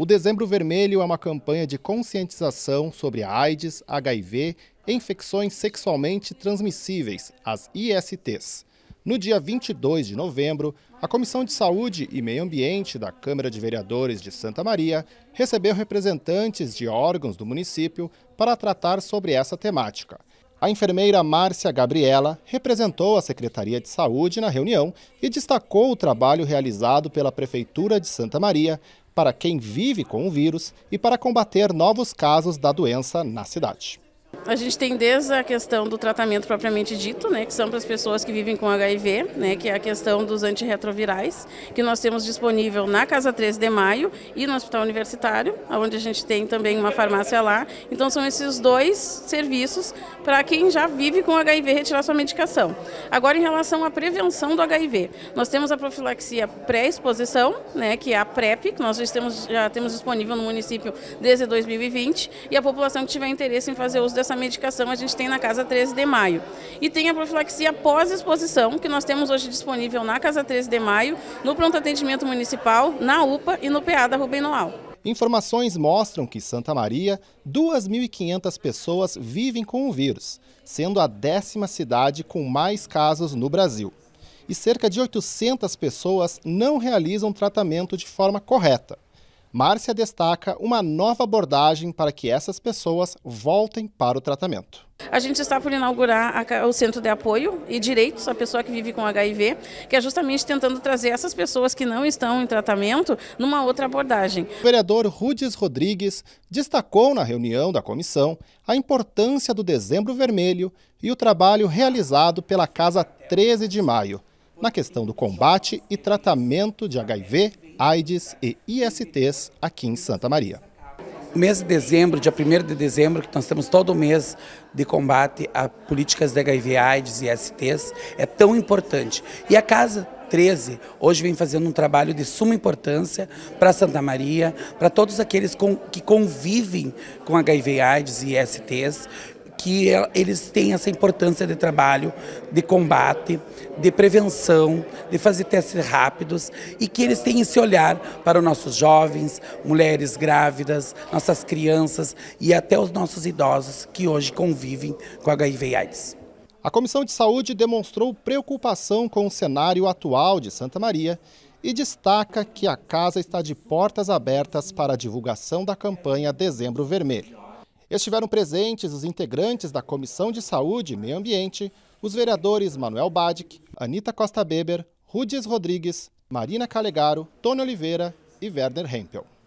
O Dezembro Vermelho é uma campanha de conscientização sobre AIDS, HIV e infecções sexualmente transmissíveis, as ISTs. No dia 22 de novembro, a Comissão de Saúde e Meio Ambiente da Câmara de Vereadores de Santa Maria recebeu representantes de órgãos do município para tratar sobre essa temática. A enfermeira Márcia Gabriela representou a Secretaria de Saúde na reunião e destacou o trabalho realizado pela Prefeitura de Santa Maria para quem vive com o vírus e para combater novos casos da doença na cidade. A gente tem desde a questão do tratamento propriamente dito, né, que são para as pessoas que vivem com HIV, né, que é a questão dos antirretrovirais, que nós temos disponível na Casa 13 de Maio e no Hospital Universitário, onde a gente tem também uma farmácia lá. Então são esses dois serviços para quem já vive com HIV retirar sua medicação. Agora em relação à prevenção do HIV, nós temos a profilaxia pré-exposição, né, que é a PrEP, que nós já temos, já temos disponível no município desde 2020, e a população que tiver interesse em fazer uso dessa medicação a gente tem na Casa 13 de Maio. E tem a profilaxia pós-exposição, que nós temos hoje disponível na Casa 13 de Maio, no pronto atendimento municipal, na UPA e no PA da Rubem Noal. Informações mostram que Santa Maria, 2.500 pessoas vivem com o vírus, sendo a décima cidade com mais casos no Brasil. E cerca de 800 pessoas não realizam tratamento de forma correta. Márcia destaca uma nova abordagem para que essas pessoas voltem para o tratamento. A gente está por inaugurar o Centro de Apoio e Direitos à Pessoa que Vive com HIV, que é justamente tentando trazer essas pessoas que não estão em tratamento numa outra abordagem. O vereador Rudes Rodrigues destacou na reunião da comissão a importância do Dezembro Vermelho e o trabalho realizado pela Casa 13 de Maio na questão do combate e tratamento de HIV AIDS e ISTs aqui em Santa Maria. Mês de dezembro, dia 1 de dezembro, que nós temos todo o mês de combate a políticas de HIV, AIDS e ISTs, é tão importante. E a Casa 13, hoje vem fazendo um trabalho de suma importância para Santa Maria, para todos aqueles com, que convivem com HIV, AIDS e STs, que eles têm essa importância de trabalho, de combate, de prevenção, de fazer testes rápidos e que eles têm esse olhar para os nossos jovens, mulheres grávidas, nossas crianças e até os nossos idosos que hoje convivem com HIV e AIDS. A Comissão de Saúde demonstrou preocupação com o cenário atual de Santa Maria e destaca que a casa está de portas abertas para a divulgação da campanha Dezembro Vermelho. Estiveram presentes os integrantes da Comissão de Saúde e Meio Ambiente, os vereadores Manuel Badic, Anita Costa Beber, Rudes Rodrigues, Marina Calegaro, Tony Oliveira e Werner Hempel.